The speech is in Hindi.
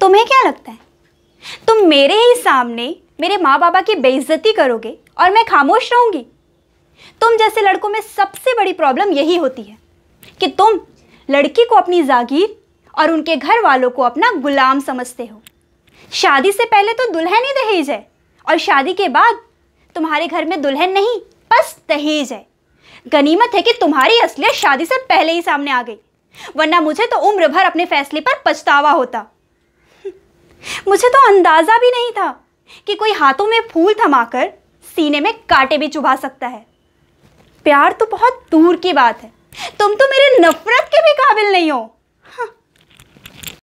तुम्हें क्या लगता है तुम मेरे ही सामने मेरे माँ बाबा की बेइज्जती करोगे और मैं खामोश रहूंगी तुम जैसे लड़कों में सबसे बड़ी प्रॉब्लम यही होती है कि तुम लड़की को अपनी जागीर और उनके घर वालों को अपना गुलाम समझते हो शादी से पहले तो दुल्हन ही दहेज है और शादी के बाद तुम्हारे घर में दुल्हन नहीं बस दहेज है गनीमत है कि तुम्हारी असलियत शादी से पहले ही सामने आ गई वरना मुझे तो उम्र भर अपने फैसले पर पछतावा होता मुझे तो अंदाज़ा भी नहीं था कि कोई हाथों में फूल थमाकर सीने में कांटे भी चुभा सकता है प्यार तो बहुत दूर की बात है तुम तो मेरे नफरत के भी काबिल नहीं हो